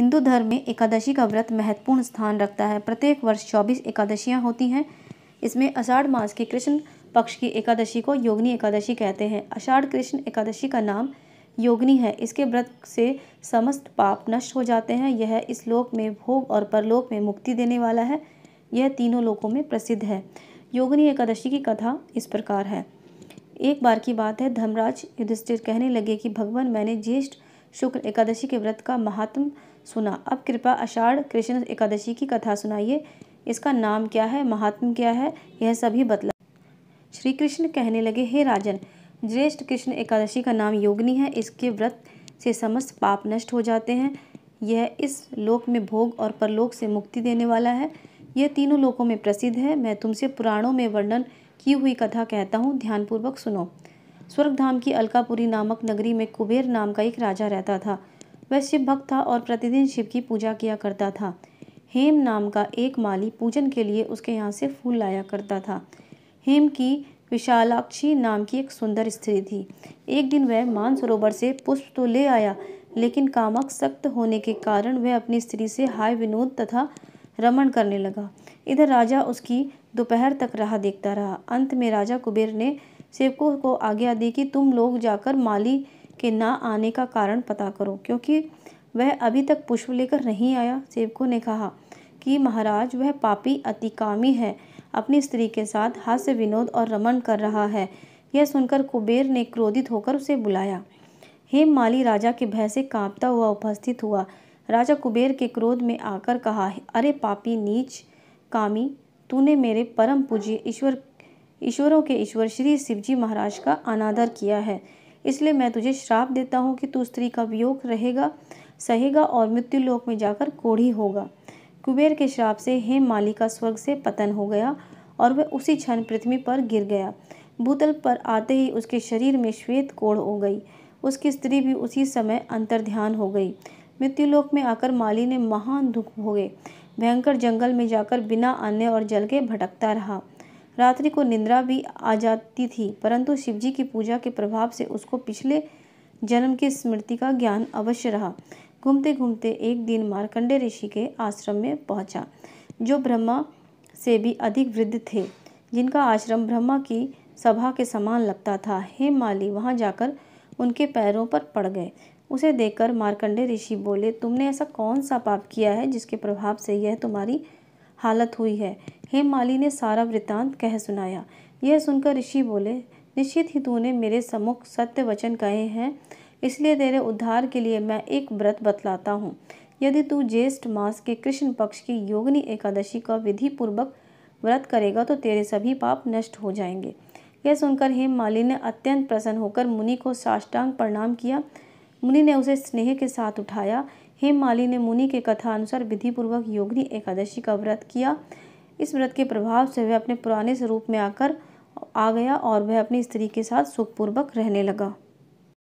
हिंदू धर्म में एकादशी का व्रत महत्वपूर्ण स्थान रखता है प्रत्येक वर्ष चौबीस एकादशियाँ होती हैं इसमें अषाढ़ मास के कृष्ण पक्ष की एकादशी को योगनी एकादशी कहते हैं अषाढ़ कृष्ण एकादशी का नाम योगनी है इसके व्रत से समस्त पाप नष्ट हो जाते हैं यह इस लोक में भोग और परलोक में मुक्ति देने वाला है यह तीनों लोकों में प्रसिद्ध है योगनी एकादशी की कथा इस प्रकार है एक बार की बात है धर्मराज युधिष्ठिर कहने लगे कि भगवान मैंने ज्येष्ठ शुक्ल एकादशी के व्रत का महात्म सुना अब कृपा अषाढ़ कृष्ण एकादशी की कथा सुनाइए इसका नाम क्या है महात्म क्या है यह सभी बतला श्री कृष्ण कहने लगे हे राजन ज्येष्ठ कृष्ण एकादशी का नाम योगनी है इसके व्रत से समस्त पाप नष्ट हो जाते हैं यह इस लोक में भोग और परलोक से मुक्ति देने वाला है यह तीनों लोकों में प्रसिद्ध है मैं तुमसे पुराणों में वर्णन की हुई कथा कहता हूँ ध्यानपूर्वक सुनो स्वर्गधाम की अलकापुरी नामक नगरी में कुबेर नाम का एक राजा रहता था वह शिव भक्त था और प्रतिदिन शिव की पूजा किया करता था हेम नाम का एक माली पूजन के लिए उसके यहाँ से फूल लाया करता था हेम की विशालाक्षी नाम की एक सुंदर स्त्री थी एक दिन वह मानसरोवर से पुष्प तो ले आया लेकिन कामक सख्त होने के कारण वह अपनी स्त्री से हाय विनोद तथा रमण करने लगा इधर राजा उसकी दोपहर तक राह देखता रहा अंत में राजा कुबेर ने सेवकों को आज्ञा दी कि तुम लोग जाकर माली के ना आने का कारण पता करो क्योंकि वह अभी तक पुष्प लेकर नहीं आया सेवकों ने कहा कि महाराज वह पापी अतिकामी है अपनी स्त्री के साथ हास्य विनोद और रमन कर रहा है यह सुनकर कुबेर ने क्रोधित होकर उसे बुलाया हेम माली राजा के भय से कांपता हुआ उपस्थित हुआ राजा कुबेर के क्रोध में आकर कहा अरे पापी नीच कामी तूने मेरे परम पूज्य ईश्वर ईश्वरों के ईश्वर श्री शिवजी महाराज का अनादर किया है इसलिए मैं तुझे श्राप देता हूँ कि तू स्त्री का वियोग रहेगा सहेगा और मृत्यु लोक में जाकर कोढ़ी होगा कुबेर के श्राप से हे मालिका स्वर्ग से पतन हो गया और वह उसी क्षण पृथ्वी पर गिर गया भूतल पर आते ही उसके शरीर में श्वेत कोढ़ हो गई उसकी स्त्री भी उसी समय अंतर्ध्यान हो गई मृत्युलोक में आकर माली ने महान दुख भोगे भयंकर जंगल में जाकर बिना अन्य और जल के भटकता रहा रात्रि को निंद्रा भी आ जाती थी परंतु शिवजी की पूजा के प्रभाव से उसको पिछले जन्म की स्मृति का ज्ञान अवश्य रहा घूमते घूमते एक दिन मार्कंडे ऋषि के आश्रम में पहुंचा जो ब्रह्मा से भी अधिक वृद्ध थे जिनका आश्रम ब्रह्मा की सभा के समान लगता था हे माली वहां जाकर उनके पैरों पर पड़ गए उसे देखकर मार्कंडे ऋषि बोले तुमने ऐसा कौन सा पाप किया है जिसके प्रभाव से यह तुम्हारी हालत हुई है हेमाली ने सारा वृतांत कह सुनाया यह सुनकर ऋषि बोले निश्चित ही तूने मेरे सम्मुख सत्य वचन कहे हैं इसलिए तेरे उद्धार के लिए मैं एक व्रत बतलाता हूँ यदि तू ज्येष्ठ मास के कृष्ण पक्ष की योगनी एकादशी का विधि पूर्वक व्रत करेगा तो तेरे सभी पाप नष्ट हो जाएंगे यह सुनकर हेम माली ने अत्यंत प्रसन्न होकर मुनि को साष्टांग प्रणाम किया मुनि ने उसे स्नेह के साथ उठाया हेमाली ने मुनि के कथा अनुसार विधिपूर्वक योगनी एकादशी का व्रत किया इस व्रत के प्रभाव से वह अपने पुराने स्वरूप में आकर आ गया और वह अपनी स्त्री के साथ सुखपूर्वक रहने लगा